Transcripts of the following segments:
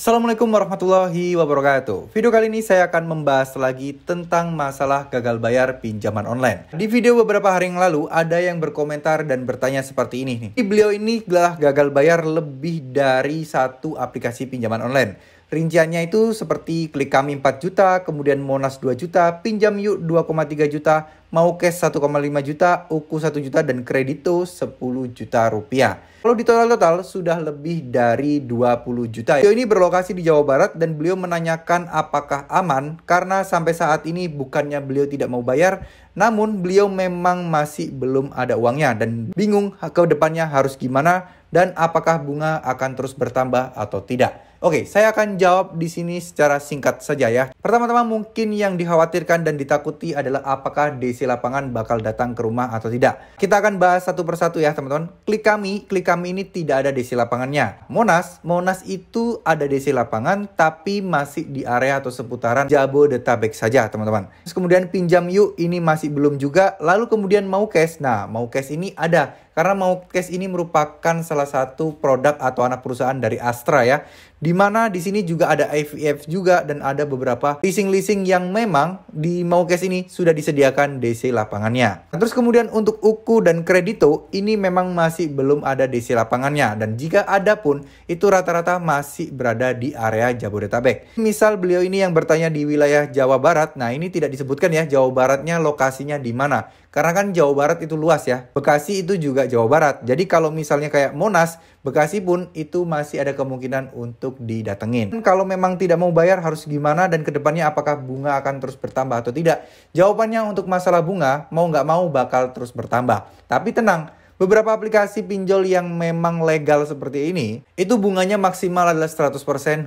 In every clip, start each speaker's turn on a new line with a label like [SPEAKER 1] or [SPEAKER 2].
[SPEAKER 1] Assalamualaikum warahmatullahi wabarakatuh. Video kali ini saya akan membahas lagi tentang masalah gagal bayar pinjaman online. Di video beberapa hari yang lalu ada yang berkomentar dan bertanya seperti ini nih. Beliau ini telah gagal bayar lebih dari satu aplikasi pinjaman online Rinciannya itu seperti klik kami 4 juta, kemudian Monas 2 juta, pinjam yuk 2,3 juta, mau cash 1,5 juta, uku 1 juta, dan kredito 10 juta rupiah. Kalau di total-total sudah lebih dari 20 juta. Video ini berlokasi di Jawa Barat dan beliau menanyakan apakah aman karena sampai saat ini bukannya beliau tidak mau bayar, namun beliau memang masih belum ada uangnya dan bingung ke depannya harus gimana dan apakah bunga akan terus bertambah atau tidak. Oke, saya akan jawab di sini secara singkat saja ya. Pertama-tama mungkin yang dikhawatirkan dan ditakuti adalah apakah DC lapangan bakal datang ke rumah atau tidak. Kita akan bahas satu persatu ya teman-teman. Klik kami, klik kami ini tidak ada DC lapangannya. Monas, Monas itu ada DC lapangan tapi masih di area atau seputaran Jabodetabek saja teman-teman. Terus kemudian pinjam yuk ini masih belum juga. Lalu kemudian mau cash. Nah, mau cash ini ada karena mau case ini merupakan salah satu produk atau anak perusahaan dari Astra ya. Dimana di sini juga ada IVF juga dan ada beberapa leasing-leasing yang memang di mau case ini sudah disediakan DC lapangannya. Nah, terus kemudian untuk Uku dan Kredito ini memang masih belum ada DC lapangannya. Dan jika ada pun itu rata-rata masih berada di area Jabodetabek. Misal beliau ini yang bertanya di wilayah Jawa Barat, nah ini tidak disebutkan ya Jawa Baratnya lokasinya di mana. Karena kan Jawa Barat itu luas ya. Bekasi itu juga Jawa Barat. Jadi kalau misalnya kayak Monas, Bekasi pun itu masih ada kemungkinan untuk didatengin. Kalau memang tidak mau bayar harus gimana dan kedepannya apakah bunga akan terus bertambah atau tidak? Jawabannya untuk masalah bunga, mau nggak mau bakal terus bertambah. Tapi tenang, Beberapa aplikasi pinjol yang memang legal seperti ini, itu bunganya maksimal adalah 100%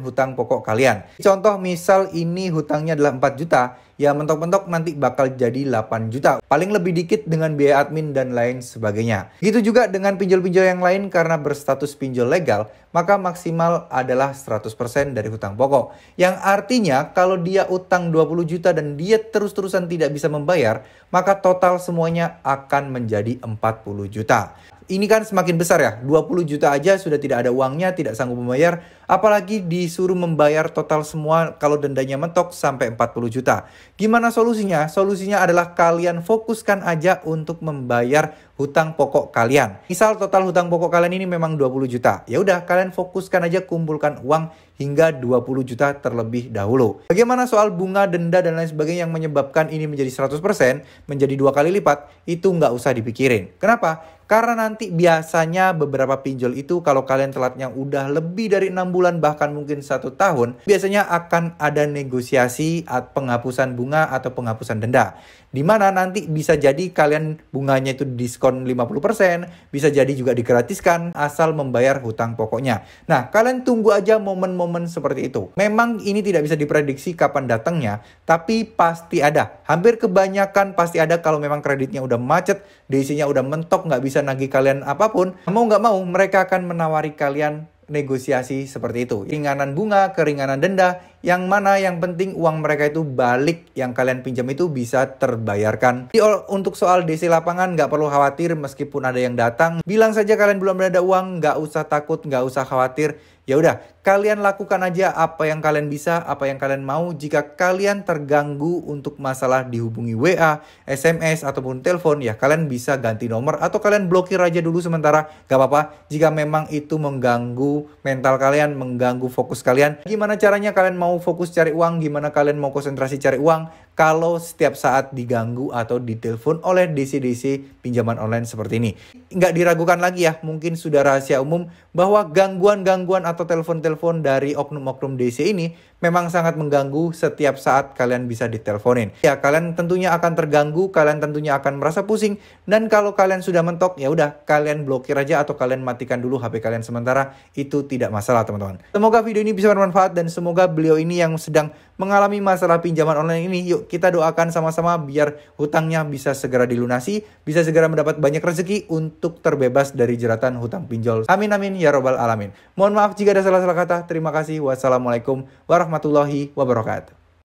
[SPEAKER 1] hutang pokok kalian. Contoh misal ini hutangnya adalah 4 juta, ya mentok-mentok nanti bakal jadi 8 juta. Paling lebih dikit dengan biaya admin dan lain sebagainya. Gitu juga dengan pinjol-pinjol yang lain karena berstatus pinjol legal, maka maksimal adalah 100% dari hutang pokok. Yang artinya kalau dia utang 20 juta dan dia terus-terusan tidak bisa membayar, maka total semuanya akan menjadi 40 juta ini kan semakin besar ya, 20 juta aja sudah tidak ada uangnya, tidak sanggup membayar, apalagi disuruh membayar total semua kalau dendanya mentok sampai 40 juta. Gimana solusinya? Solusinya adalah kalian fokuskan aja untuk membayar hutang pokok kalian. Misal total hutang pokok kalian ini memang 20 juta. Ya udah, kalian fokuskan aja kumpulkan uang hingga 20 juta terlebih dahulu. Bagaimana soal bunga, denda, dan lain sebagainya yang menyebabkan ini menjadi 100%, menjadi dua kali lipat, itu nggak usah dipikirin. Kenapa? Karena nanti biasanya beberapa pinjol itu kalau kalian telatnya udah lebih dari enam bulan bahkan mungkin satu tahun, biasanya akan ada negosiasi penghapusan bunga atau penghapusan denda. Dimana nanti bisa jadi kalian bunganya itu diskon 50%, bisa jadi juga digratiskan asal membayar hutang pokoknya. Nah, kalian tunggu aja momen-momen seperti itu. Memang ini tidak bisa diprediksi kapan datangnya, tapi pasti ada. Hampir kebanyakan pasti ada kalau memang kreditnya udah macet, DC-nya udah mentok, nggak bisa bisa nagih kalian apapun, mau nggak mau mereka akan menawari kalian negosiasi seperti itu. Ringanan bunga, keringanan denda, yang mana yang penting uang mereka itu balik yang kalian pinjam itu bisa terbayarkan. Jadi untuk soal DC lapangan nggak perlu khawatir meskipun ada yang datang. Bilang saja kalian belum ada uang, nggak usah takut, nggak usah khawatir. Ya udah, kalian lakukan aja apa yang kalian bisa, apa yang kalian mau. Jika kalian terganggu untuk masalah dihubungi WA, SMS, ataupun telepon, ya kalian bisa ganti nomor atau kalian blokir aja dulu sementara. Gak apa-apa, jika memang itu mengganggu mental kalian, mengganggu fokus kalian. Gimana caranya kalian mau mau fokus cari uang, gimana kalian mau konsentrasi cari uang, kalau setiap saat diganggu atau ditelepon oleh DC-DC pinjaman online seperti ini. Nggak diragukan lagi ya, mungkin sudah rahasia umum bahwa gangguan-gangguan atau telepon-telepon dari oknum-oknum DC ini memang sangat mengganggu setiap saat kalian bisa diteleponin. Ya, kalian tentunya akan terganggu, kalian tentunya akan merasa pusing, dan kalau kalian sudah mentok, ya udah kalian blokir aja atau kalian matikan dulu HP kalian sementara, itu tidak masalah teman-teman. Semoga video ini bisa bermanfaat dan semoga beliau ini yang sedang mengalami masalah pinjaman online ini, yuk kita doakan sama-sama biar hutangnya bisa segera dilunasi, bisa segera mendapat banyak rezeki untuk terbebas dari jeratan hutang pinjol. Amin amin ya robbal alamin. Mohon maaf jika ada salah-salah kata. Terima kasih. Wassalamualaikum warahmatullahi wabarakatuh.